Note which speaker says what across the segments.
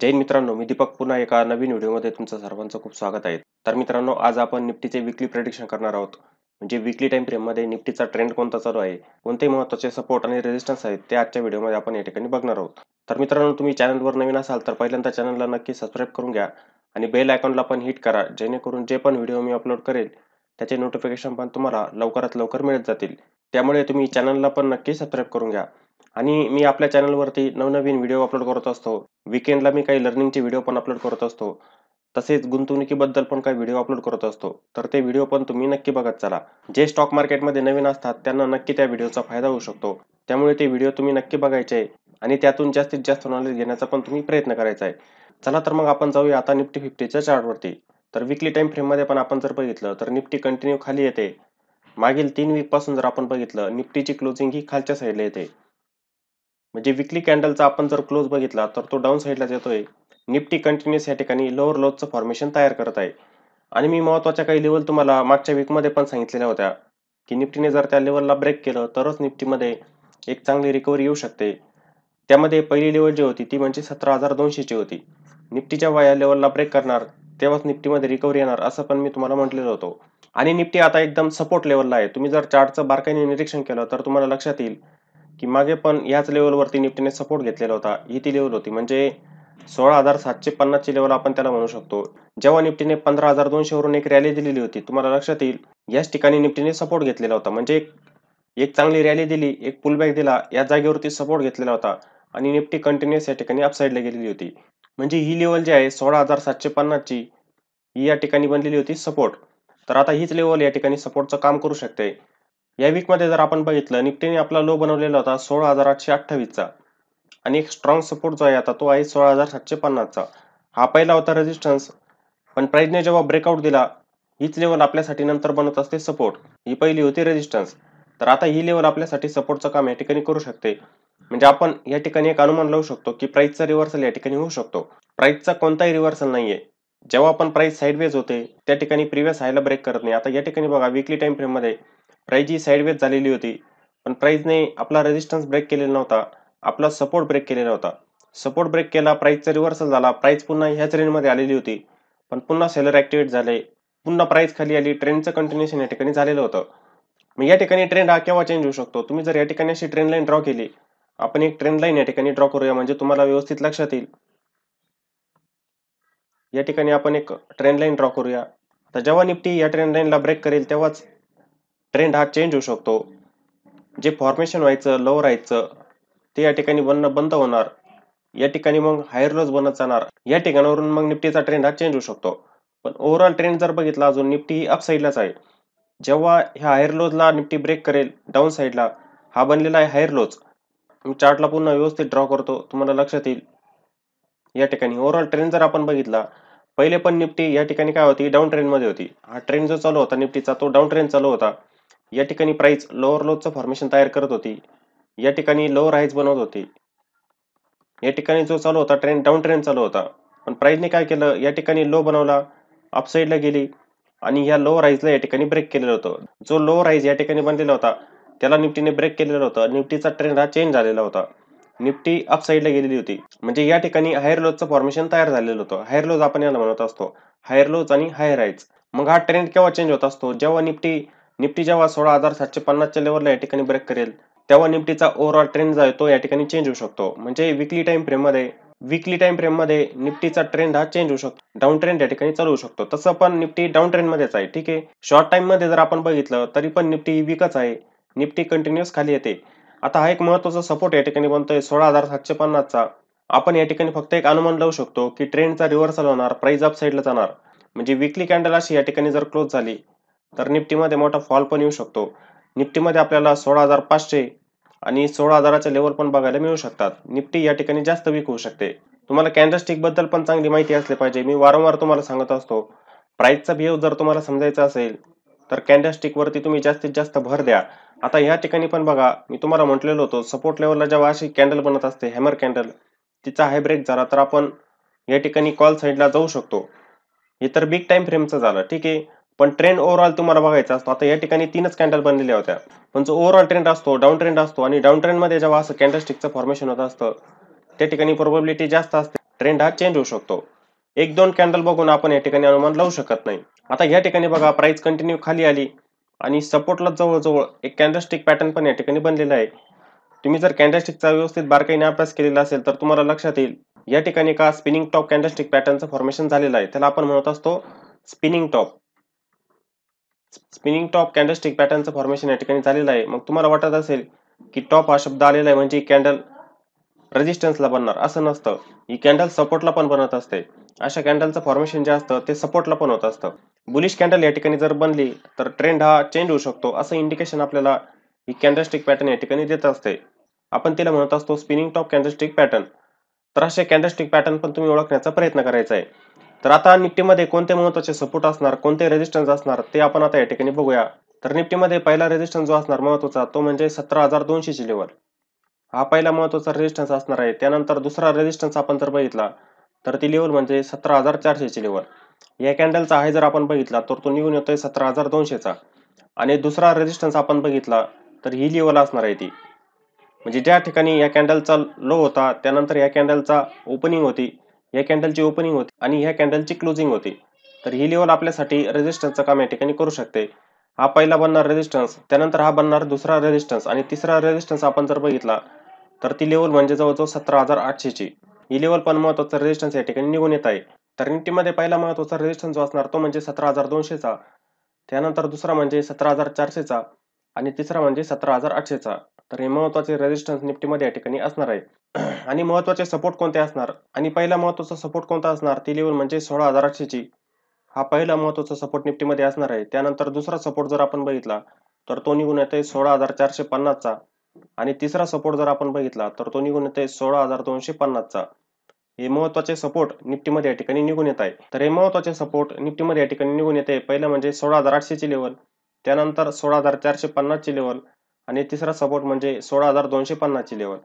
Speaker 1: जैन मित्रांनो मी दीपक पुन्हा एका नवीन व्हिडिओमध्ये तुमचं सर्वांचं खूप स्वागत आहे तर मित्रांनो आज आपण निफ्टीचे विकली प्रेडिक्शन करणार आहोत म्हणजे विकली टाइम फ्रेममध्ये निफ्टीचा ट्रेंड कोणता चालू आहे कोणते महत्त्वाचे सपोर्ट आणि रेजिस्टन्स आहेत ते आजच्या व्हिडिओमध्ये आपण या ठिकाणी बघणार आहोत तर मित्रांनो तुम्ही चॅनलवर नवीन असाल तर पहिल्यांदा चॅनलला नक्की सबस्क्राईब करून घ्या आणि बेल आयकॉनला पण हिट करा जेणेकरून जे पण व्हिडिओ मी अपलोड करेल त्याचे नोटिफिकेशन पण तुम्हाला लवकरात लवकर मिळत जातील त्यामुळे तुम्ही चॅनलला पण नक्की सबस्क्राईब करून घ्या आणि मी आपल्या चॅनलवरती नवनवीन व्हिडिओ अपलोड करत असतो विकेंडला मी काही लर्निंगचे व्हिडिओ पण अपलोड करत असतो तसेच गुंतवणुकीबद्दल पण काही व्हिडिओ अपलोड करत असतो तर ते व्हिडिओ पण तुम्ही नक्की बघत चला जे स्टॉक मार्केटमध्ये नवीन असतात त्यांना नक्की त्या व्हिडिओचा फायदा होऊ शकतो त्यामुळे ते व्हिडिओ तुम्ही नक्की बघायचे आणि त्यातून जास्तीत जास्त नॉलेज घेण्याचा पण तुम्ही प्रयत्न करायचा आहे चला तर मग आपण जाऊया आता निफ्टी फिफ्टीच्या चार्टवरती तर विकली टाइम फ्रेममध्ये पण आपण जर बघितलं तर निफ्टी कंटिन्यू खाली येते मागील तीन वीकपासून जर आपण बघितलं निफ्टीची क्लोजिंग ही खालच्या साईडला येते म्हणजे विकली कॅन्डलचा आपण जर क्लोज बघितला तर तो डाऊन साईडला जातोय निफ्टी कंटिन्युअस या ठिकाणी लोअर लोजचं फॉर्मेशन तयार करत आहे आणि मी महत्त्वाच्या काही लेवल तुम्हाला मागच्या वीकमध्ये पण सांगितलेल्या होत्या की निफ्टीने जर त्या लेवलला ब्रेक केलं तरच निफ्टीमध्ये एक चांगली रिकव्हरी येऊ शकते त्यामध्ये पहिली लेवल जी होती ती म्हणजे सतरा हजार दोनशेची होती निफ्टी जेव्हा या लेवलला ब्रेक करणार तेव्हाच निफ्टीमध्ये रिकव्हरी येणार असं पण मी तुम्हाला म्हटलेलं होतो आणि निफ्टी आता एकदम सपोर्ट लेवलला आहे तुम्ही जर चार्टचं बारकाईने निरीक्षण केलं तर तुम्हाला लक्षात येईल की मागे पण याच लेवलवरती निफ्टीने सपोर्ट घेतलेला होता ही ती लेवल होती म्हणजे सोळा हजार सातशे पन्नासची लेवल आपण त्याला म्हणू शकतो जेव्हा निफ्टीने पंधरा हजार दोनशेवरून एक रॅली दिलेली होती तुम्हाला लक्षात येईल याच ठिकाणी निफ्टीने सपोर्ट घेतलेला होता म्हणजे एक चांगली रॅली दिली एक पुलबॅक दिला या जागेवरती सपोर्ट घेतलेला होता आणि निफ्टी कंटिन्युअस या ठिकाणी अपसाईडला गेलेली होती म्हणजे ही लेवल जी आहे सोळा हजार सातशे पन्नासची ही या ठिकाणी बनलेली होती सपोर्ट तर आता हीच लेवल या ठिकाणी सपोर्टचं काम करू शकते या वीकमध्ये जर आपण बघितलं निफ्टीने आपला लो बनवलेला होता सोळा हजार आठशे अठ्ठावीसचा आणि एक स्ट्रॉंग सपोर्ट जो आहे आता तो आहे सोळा हजार सातशे पन्नासचा हा पहिला होता रेजिस्टन्स पण प्राईजने जेव्हा ब्रेकआउट दिला हीच लेवल आपल्यासाठी नंतर बनत असते सपोर्ट ही पहिली होती रेजिस्टन्स तर आता ही लेवल आपल्यासाठी सपोर्टचं काम या ठिकाणी करू शकते म्हणजे आपण या ठिकाणी एक अनुमान लावू शकतो की प्राईजचा रिव्हर्सल या ठिकाणी होऊ शकतो प्राईजचा कोणताही रिव्हर्सल नाहीये जेव्हा आपण प्राईस साईडवेज होते त्या ठिकाणी प्रिव्हियस हायला ब्रेक करत नाही आता या ठिकाणी बघा विकली टाइम फ्रेममध्ये प्राईज ही साईडवेज झालेली होती पण प्राईजने आपला रेजिस्टन्स ब्रेक केलेला नव्हता आपला सपोर्ट ब्रेक केलेला होता सपोर्ट ब्रेक केला प्राईजचा रिव्हर्सल झाला प्राईज पुन्हा ह्याच रेंजमध्ये आलेली होती पण पुन्हा सेलर ॲक्टिवेट झाले पुन्हा प्राईज खाली आली ट्रेंडचं कंटिन्युएशन या ठिकाणी झालेलं होतं मग या ठिकाणी ट्रेंड हा केव्हा चेंज होऊ शकतो तुम्ही जर या ठिकाणी अशी ट्रेंड लाईन ड्रॉ केली आपण एक ट्रेंड लाईन या ठिकाणी ड्रॉ करूया म्हणजे तुम्हाला व्यवस्थित लक्षात येईल या ठिकाणी आपण एक ट्रेंड लाईन ड्रॉ करूया आता जेव्हा निफ्टी या ट्रेंड लाईनला ब्रेक करेल तेव्हाच ट्रेंड हा चेंज होऊ शकतो जे फॉर्मेशन व्हायचं लो राहायचं ते या ठिकाणी बनणं बंद होणार या ठिकाणी मग हायर लोज बनत जाणार या ठिकाणावरून मग निफ्टीचा ट्रेंड हा चेंज होऊ शकतो पण ओव्हरऑल ट्रेंड जर बघितला अजून निफ्टी ही अपसाईडलाच आहे जेव्हा ह्या हायर लोजला निफ्टी ब्रेक करेल डाऊन साईडला हा बनलेला आहे हायर लोज मी चार्टला पुन्हा व्यवस्थित ड्रॉ करतो तुम्हाला लक्षात येईल या ठिकाणी ओव्हरऑल ट्रेंड जर आपण बघितला पहिले पण निफ्टी या ठिकाणी काय होती डाऊन ट्रेंडमध्ये होती हा ट्रेंड जो चालू होता निफ्टीचा तो डाऊन ट्रेंड चालू होता या ठिकाणी प्राइस लोअर लोजचं फॉर्मेशन तयार करत होती या ठिकाणी लोअर हाईज बनवत होती या ठिकाणी जो चालू होता ट्रेंड डाऊन ट्रेंड चालू होता पण प्राईजने काय केलं या ठिकाणी लो बनवला अपसाईडला गेली आणि ह्या लोअर हाईजला या ठिकाणी ब्रेक केलेलं होतं जो लोअर राईज या ठिकाणी बनलेला होता त्याला निफ्टीने ब्रेक केलेलं होतं निफ्टीचा ट्रेंड हा चेंज झालेला होता निफ्टी अपसाईडला साईडला गेलेली होती म्हणजे या ठिकाणी हायर लोजचं फॉर्मेशन तयार झालेलं होतं हायर लोज आपण याला म्हणत असतो हायर लोज आणि हायर राईज मग हा ट्रेंड केव्हा चेंज होत असतो जेव्हा निफ्टी निफ्टी जेव्हा सोळा हजार सातशे पन्नासच्या लेवलला या ठिकाणी ब्रेक करेल तेव्हा निफ्टीचा ओव्हरऑल ट्रेंड जो आहे तो या ठिकाणी चेंज होऊ शकतो म्हणजे विकली टाइम फ्रेममध्ये विकली टाइम फ्रेममध्ये निफ्टीचा ट्रेंड हा चेंज होऊ शकतो डाऊन ट्रेंड या ठिकाणी चालू शकतो तसं पण निफ्टी डाऊन ट्रेंडमध्येच आहे ठीक आहे शॉर्ट टाइममध्ये जर आपण बघितलं तरी पण निफ्टी विकच आहे निफ्टी कंटिन्युअस खाली येते आता हा एक महत्वाचा सपोर्ट या ठिकाणी बनतोय सोळा हजार सातशे पन्नासचा आपण या ठिकाणी फक्त एक अनुमान लावू शकतो की ट्रेंडचा रिव्हर्सल होणार प्राइस अप साईडला जाणार म्हणजे विकली कॅन्डल अशी या ठिकाणी जर क्लोज झाली तर निफ्टीमध्ये मोठा फॉल पण येऊ शकतो निफ्टीमध्ये आपल्याला सोळा हजार पाचशे आणि सोळा हजाराच्या लेवल पण बघायला मिळू शकतात निफ्टी या ठिकाणी जास्त वीक होऊ शकते तुम्हाला कॅन्डलस्टिक बद्दल पण चांगली माहिती असली पाहिजे मी वारंवार तुम्हाला सांगत असतो प्राईसचा बिहेव जर तुम्हाला समजायचा असेल तर वरती तुम्ही जास्तीत जास्त भर द्या आता या ठिकाणी पण बघा मी तुम्हाला म्हटलेलो होतो सपोर्ट लेवलला जेव्हा अशी कॅन्डल बनत असते हॅमर कॅन्डल तिचा हाय ब्रेक झाला तर आपण या ठिकाणी कॉल साईडला जाऊ शकतो हे तर बिग टाइम फ्रेमचं झालं ठीक आहे पण ट्रेंड ओव्हरऑल तुम्हाला बघायचा असतो आता या ठिकाणी तीनच कॅन्डल बनलेल्या होत्या पण जो ओव्हरऑल ट्रेंड असतो डाऊन ट्रेंड असतो आणि डाऊन ट्रेंडमध्ये जेव्हा असं कॅन्डलस्टिकचं फॉर्मेशन होत असतं त्या ठिकाणी प्रोबेबिलिटी जास्त असते ट्रेंड हा चेंज होऊ शकतो एक दोन कॅन्डल बघून आपण या ठिकाणी अनुमान लावू शकत नाही आता या ठिकाणी बघा प्राइस कंटिन्यू खाली आली आणि सपोर्टला जवळजवळ एक कॅन्डलस्टिक पॅटर्न पण या ठिकाणी बनलेला आहे तुम्ही जर कॅन्डलस्टिकचा व्यवस्थित बारकाईने अभ्यास केलेला असेल तर तुम्हाला लक्षात येईल या ठिकाणी का स्पिनिंग टॉप कॅन्डलस्टिक पॅटर्नचं फॉर्मेशन झालेलं आहे त्याला आपण म्हणत असतो spinning top spinning top candlestick पॅटर्नचं फॉर्मेशन या ठिकाणी झालेलं आहे मग तुम्हाला वाटत असेल की टॉप हा शब्द आलेला आहे म्हणजे कॅन्डल रेजिस्टन्सला बनणार असं नसतं ही कॅन्डल सपोर्टला पण बनत असते अशा कॅन्डलचं फॉर्मेशन जे असतं ते सपोर्टला पण होत असतं बुलिश कॅन्डल या ठिकाणी जर बनली तर ट्रेंड हा चेंज होऊ शकतो असं इंडिकेशन आपल्याला ही कॅन्डलस्टिक पॅटर्न या ठिकाणी देत असते आपण तिला म्हणत असतो स्पिनिंग टॉप कॅन्डलस्टिक पॅटर्न तर असे कॅन्डलस्टिक पॅटर्न पण तुम्ही ओळखण्याचा प्रयत्न करायचा आहे तर आता निफ्टीमध्ये कोणते महत्त्वाचे सपोर्ट असणार कोणते रेजिस्टन्स असणार ते आपण आता या ठिकाणी बघूया तर निफ्टीमध्ये पहिला रेजिस्टन्स जो असणार महत्त्वाचा तो म्हणजे सतरा हजार दोनशेची लेवल हा पहिला महत्त्वाचा रेजिस्टन्स असणार आहे त्यानंतर दुसरा रेजिस्टन्स आपण जर बघितला तर ती लेवल म्हणजे सतरा हजार चारशेची लेवल या कॅन्डलचा आहे जर आपण बघितला तर तो निघून येतोय सतरा हजार दोनशेचा आणि दुसरा रेजिस्टन्स आपण बघितला तर ही लेवल असणार आहे ती म्हणजे ज्या ठिकाणी या कॅन्डलचा लो होता त्यानंतर या कॅन्डलचा ओपनिंग होती या कॅन्डलची ओपनिंग होती आणि ह्या कॅन्डलची क्लोजिंग होती तर ही लेवल आपल्यासाठी रेजिस्टन्सचं काम या ठिकाणी करू शकते हा पहिला बनणार रेजिस्टन्स त्यानंतर हा बनणार दुसरा रेजिस्टन्स आणि तिसरा रेजिस्टन्स आपण जर बघितला तर ती लेवल म्हणजे जवळजवळ सतरा हजार आठशेची ही लेवल पण महत्वाचा रेजिस्टन्स या ठिकाणी निघून येत आहे तर निफ्टीमध्ये पहिला महत्त्वाचा रेजिस्टन्स जो असणार तो म्हणजे सतरा हजार दोनशेचा त्यानंतर दुसरा म्हणजे सतरा हजार चारशेचा आणि तिसरा म्हणजे सतरा हजार आठशेचा तर हे महत्वाचे रेजिस्टन्स निफ्टीमध्ये या ठिकाणी असणार आहे आणि महत्त्वाचे सपोर्ट कोणते असणार आणि पहिला महत्वाचा सपोर्ट कोणता असणार ती लेवल म्हणजे सोळा हजार आठशेची हा पहिला महत्वाचा सपोर्ट निफ्टीमध्ये असणार आहे त्यानंतर दुसरा सपोर्ट जर आपण बघितला तर तो निघून येते सोळा हजार चारशे पन्नासचा आणि तिसरा सपोर्ट जर आपण बघितला तर तो निघून येते सोळा हजार दोनशे पन्नासचा हे महत्त्वाचे सपोर्ट निफ्टीमध्ये या ठिकाणी निघून येत आहे तर हे महत्त्वाचे सपोर्ट निफ्टीमध्ये या ठिकाणी निघून येते पहिलं म्हणजे सोळा हजार ची लेवल त्यानंतर सोळा हजार चारशे ची लेवल आणि तिसरा सपोर्ट म्हणजे सोळा हजार दोनशे पन्नासची लेवल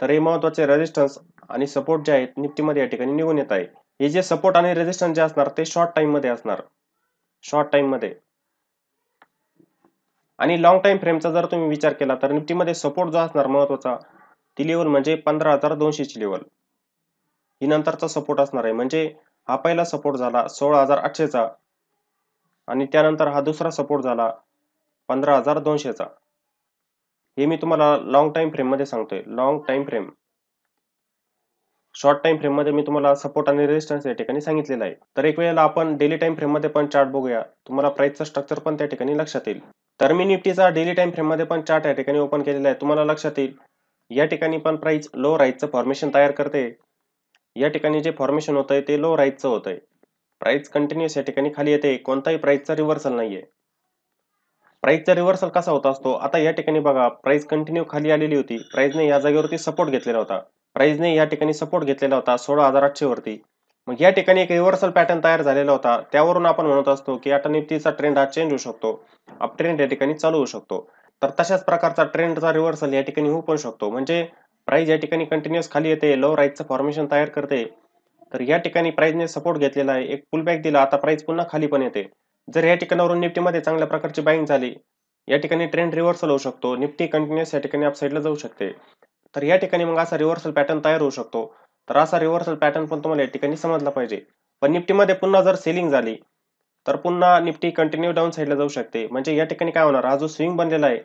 Speaker 1: तर हे महत्त्वाचे रेजिस्टन्स आणि सपोर्ट जे आहेत निफ्टीमध्ये या ठिकाणी निघून येत आहे हे जे सपोर्ट आणि रेजिस्टन्स जे असणार ते शॉर्ट टाईममध्ये असणार शॉर्ट टाईममध्ये आणि लॉंग टाईम फ्रेमचा जर तुम्ही विचार केला तर निफ्टीमध्ये सपोर्ट जो असणार महत्त्वाचा ती लेवल म्हणजे पंधरा हजार दोनशेची लेवल ही नंतरचा सपोर्ट असणार आहे म्हणजे हा पहिला सपोर्ट झाला सोळा हजार आठशेचा आणि त्यानंतर हा दुसरा सपोर्ट झाला पंधरा हजार दोनशेचा हे मी तुम्हाला लॉंग टाइम फ्रेम मध्ये सांगतोय long time frame short time frame मध्ये मी तुम्हाला सपोर्ट आणि रेजिस्टन्स या ठिकाणी सांगितलेलं आहे तर एक वेळेला आपण डेली टाइम मध्ये पण चार्ट बघूया तुम्हाला प्राइसचं स्ट्रक्चर पण त्या ठिकाणी लक्षात येईल तर मी निफ्टीचा डेली टाइम मध्ये पण चार्ट या ठिकाणी ओपन केलेला आहे तुम्हाला लक्षात येईल या ठिकाणी पण प्राइस लो राईजचं फॉर्मेशन तयार करते या ठिकाणी जे फॉर्मेशन होतंय ते लो राईजचं होतंय प्राइस कंटिन्युअस या ठिकाणी खाली येते कोणताही प्राइसचा रिव्हर्सल नाहीये प्राईजचा रिव्हर्सल कसा होत असतो आता या ठिकाणी बघा प्राईज कंटिन्यू खाली आलेली होती प्राईजने या जागेवरती सपोर्ट घेतलेला होता प्राईजने या ठिकाणी सपोर्ट घेतलेला होता सोळा हजार वरती मग या ठिकाणी एक रिव्हर्सल पॅटर्न तयार झालेला होता त्यावरून आपण म्हणत असतो की आता निफ्टीचा ट्रेंड हा चेंज होऊ शकतो अप ट्रेंड या ठिकाणी चालू होऊ शकतो तर तशाच प्रकारचा ट्रेंडचा रिव्हर्सल या ठिकाणी होऊ पण शकतो म्हणजे प्राईज या ठिकाणी कंटिन्युअस खाली येते लो राईजचं फॉर्मेशन तयार करते तर या ठिकाणी प्राईजने सपोर्ट घेतलेला आहे एक पुलबॅक दिला आता प्राईज पुन्हा खाली पण येते जर या ठिकाणावरून निफ्टीमध्ये चांगल्या प्रकारची बाईंग झाली या ठिकाणी ट्रेंड रिव्हर्सल होऊ शकतो निफ्टी कंटिन्युअस या ठिकाणी अपसाईडला जाऊ शकते तर या ठिकाणी मग असा रिव्हर्सल पॅटर्न तयार होऊ शकतो तर असा रिव्हर्सल पॅटर्न पण तुम्हाला या ठिकाणी समजला पाहिजे पण निफ्टीमध्ये पुन्हा जर सेलिंग झाली तर पुन्हा निफ्टी कंटिन्यू डाऊन साईडला जाऊ शकते म्हणजे या ठिकाणी काय होणार हा जो स्विंग बनलेला आहे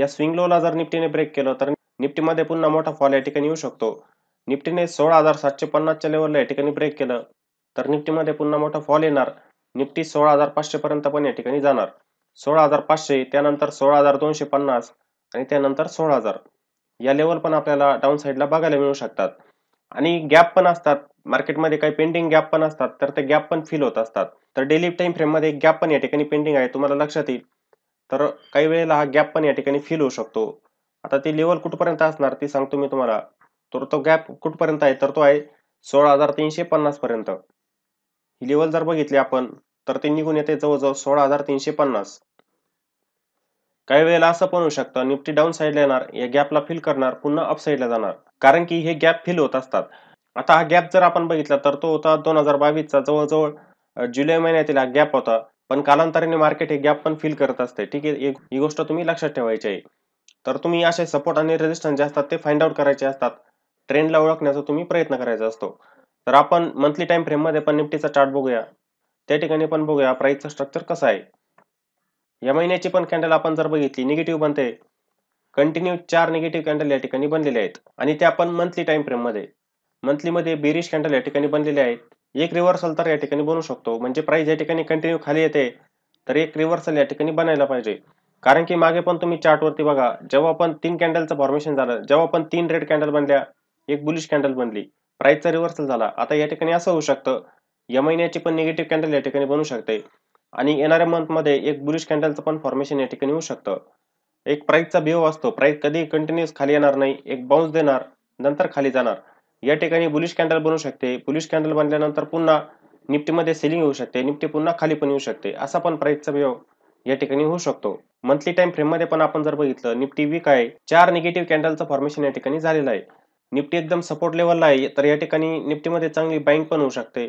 Speaker 1: या स्विंग लोला जर निफ्टीने ब्रेक केलं तर निफ्टीमध्ये पुन्हा मोठा फॉल या ठिकाणी येऊ शकतो निफ्टीने सोळा हजार सातशे पन्नासच्या लेवलला या ठिकाणी ब्रेक केलं तर निफ्टीमध्ये पुन्हा मोठा फॉल येणार निफ्टी सोळा हजार पाचशे पर्यंत पण या ठिकाणी जाणार सोळा हजार पाचशे त्यानंतर सोळा हजार दोनशे पन्नास आणि त्यानंतर सोळा हजार या लेवल पण आपल्याला डाऊन साईडला बघायला मिळू शकतात आणि गॅप पण असतात मार्केटमध्ये काही पेंडिंग गॅप पण असतात तर ते गॅप पण फिल होत असतात तर डेली टाइम फ्रेममध्ये एक गॅप पण या ठिकाणी पेंडिंग आहे तुम्हाला लक्षात येईल तर काही वेळेला हा गॅप पण या ठिकाणी फील होऊ शकतो आता ती लेवल कुठपर्यंत असणार ती सांगतो मी तुम्हाला तर तो गॅप कुठपर्यंत आहे तर तो आहे सोळा हजार तीनशे पन्नास पर्यंत ही लेवल जर बघितली आपण तर ते निघून येते जवळजवळ सोळा हजार तीनशे पन्नास काही वेळेला असं पण होऊ शकतं निफ्टी डाऊन साईडला येणार या गॅपला फिल करणार पुन्हा अप साईडला जाणार कारण की हे गॅप फिल होत असतात आता हा गॅप जर आपण बघितला तर तो होता दोन हजार बावीसचा जवळजवळ जुलै महिन्यातील हा गॅप होता पण कालांतराने मार्केट हे गॅप पण फिल करत असते ठीक आहे ही गोष्ट तुम्ही लक्षात ठेवायची आहे तर तुम्ही असे सपोर्ट आणि रेजिस्टन्स जे असतात ते फाइंड आउट करायचे असतात ट्रेंडला ओळखण्याचा तुम्ही प्रयत्न करायचा असतो तर आपण मंथली टाइम फ्रेममध्ये पण निफ्टीचा चार्ट बघूया त्या ठिकाणी पण बघूया प्राईसचं स्ट्रक्चर कसं आहे या महिन्याची पण कॅन्डल आपण जर बघितली निगेटिव्ह बनते कंटिन्यू चार निगेटिव्ह कॅन्डल या ठिकाणी बनलेले आहेत आणि त्या पण मंथली टाइम फ्रेममध्ये मंथलीमध्ये बेरीश कॅन्डल या ठिकाणी बनलेले आहेत एक रिव्हर्सल तर या ठिकाणी बनू शकतो म्हणजे प्राईस या ठिकाणी कंटिन्यू खाली येते तर एक रिव्हर्सल या ठिकाणी बनायला पाहिजे कारण की मागे पण तुम्ही चार्टवरती बघा जेव्हा आपण तीन कॅन्डलचं फॉर्मेशन झालं जेव्हा आपण तीन रेड कॅन्डल बनल्या एक बुलिश कॅन्डल बनली प्राईसचा रिव्हर्सल झाला आता या ठिकाणी असं होऊ शकतं या महिन्याची पण निगेटिव्ह कॅन्डल या ठिकाणी बनू शकते आणि येणाऱ्या मंथमध्ये एक बुलिश कॅन्डलचं पण फॉर्मेशन या ठिकाणी होऊ शकतं एक प्राईजचा बिहेव असतो प्राईस कधी कंटिन्युअस खाली येणार नाही एक बाउन्स देणार नंतर खाली जाणार या ठिकाणी बुलिश कॅन्डल बनू शकते बुलिश कॅन्डल बनल्यानंतर पुन्हा निफ्टीमध्ये सेलिंग होऊ शकते निफ्टी पुन्हा खाली पण येऊ शकते असा पण प्राईसचा बिहेव या ठिकाणी होऊ शकतो मंथली टाइम फ्रेममध्ये पण आपण जर बघितलं निफ्टी वीक आहे चार निगेटिव्ह कॅन्डलचं फॉर्मेशन या ठिकाणी झालेलं आहे निफ्टी एकदम सपोर्ट लेवलला आहे तर या ठिकाणी निफ्टीमध्ये चांगली बाईंग पण होऊ शकते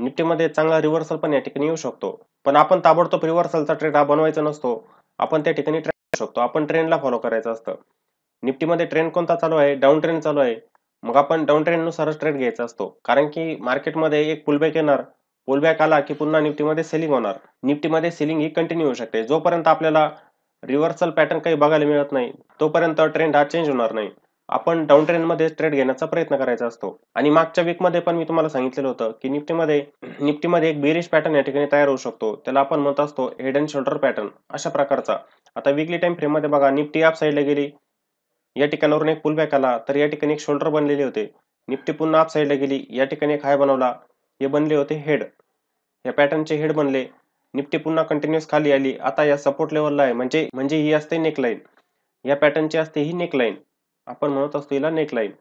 Speaker 1: निफ्टीमध्ये चांगला रिव्हर्सल पण या ठिकाणी येऊ शकतो पण आपण ताबडतोब रिव्हर्सलचा ट्रेड हा बनवायचा नसतो आपण त्या ठिकाणी ट्रेड करू शकतो आपण ट्रेंडला फॉलो करायचं असतं निफ्टीमध्ये ट्रेंड कोणता चालू आहे डाऊन ट्रेंड चालू आहे मग आपण डाऊन ट्रेंडनुसारच ट्रेड घ्यायचा असतो कारण की मार्केटमध्ये एक पुलबॅक येणार पुलबॅक आला की पुन्हा निफ्टीमध्ये सेलिंग होणार निफ्टीमध्ये सेलिंग ही कंटिन्यू होऊ शकते जोपर्यंत आपल्याला रिव्हर्सल पॅटर्न काही बघायला मिळत नाही तोपर्यंत ट्रेंड हा चेंज होणार नाही आपण डाऊन मध्ये ट्रेड घेण्याचा प्रयत्न करायचा असतो आणि मागच्या वीकमध्ये पण मी तुम्हाला सांगितलेलं होतं की निफ्टीमध्ये निफ्टीमध्ये एक बेरिश पॅटर्न या ठिकाणी तयार होऊ शकतो त्याला आपण म्हणत असतो हेड अँड शोल्डर पॅटर्न अशा प्रकारचा आता वीकली टाइम फ्रेममध्ये बघा निफ्टी आप साईडला गेली या ठिकाणावरून एक पुलबॅक आला तर या ठिकाणी एक शोल्डर बनलेले होते निफ्टी पुन्हा आप साईडला गेली या ठिकाणी एक हाय बनवला हे बनले होते हेड या पॅटर्नचे हेड बनले निफ्टी पुन्हा कंटिन्युअस खाली आली आता या सपोर्ट लेवलला आहे म्हणजे म्हणजे ही असते नेकलाईन या पॅटर्नची असते ही नेकलाईन आपण म्हणत असतो हिला नेकलाईन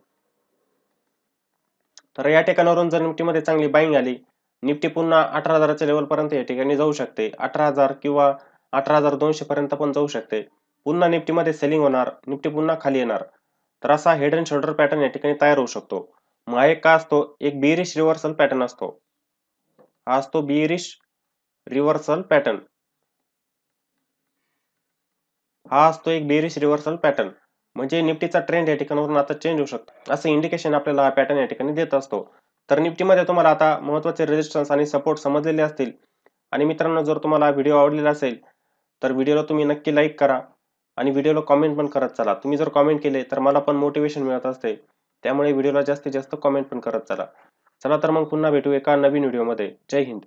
Speaker 1: तर या ठिकाणावरून जर निफ्टीमध्ये चांगली बाईंग आली निफ्टी पुन्हा अठरा हजाराच्या लेवलपर्यंत या ठिकाणी जाऊ शकते अठरा हजार किंवा अठरा हजार दोनशे पर्यंत पण जाऊ शकते पुन्हा निफ्टीमध्ये सेलिंग होणार निफ्टी पुन्हा खाली येणार तर असा हेड अँड शोल्डर पॅटर्न या ठिकाणी तयार होऊ शकतो मग एक का असतो एक बिरिश रिव्हर्सल पॅटर्न असतो हा असतो बिरिश रिव्हर्सल पॅटर्न हा असतो एक बिरिश रिव्हर्सल पॅटर्न म्हणजे निफ्टीचा ट्रेंड या ठिकाणावरून आता चेंज होऊ शकतो असं इंडिकेशन आपल्याला पॅटर्न या ठिकाणी देत असतो तर निफ्टीमध्ये तुम्हाला आता महत्त्वाचे रेजिस्टन्स आणि सपोर्ट समजलेले असतील आणि मित्रांनो जर तुम्हाला व्हिडिओ आवडलेला असेल तर व्हिडिओला तुम्ही नक्की लाईक करा आणि व्हिडिओला कॉमेंट पण करत चला तुम्ही जर कॉमेंट केले तर मला पण मोटिवेशन मिळत असते त्यामुळे व्हिडिओला जास्तीत जास्त कॉमेंट पण करत चला चला तर मग पुन्हा भेटू एका नवीन व्हिडिओमध्ये जय हिंद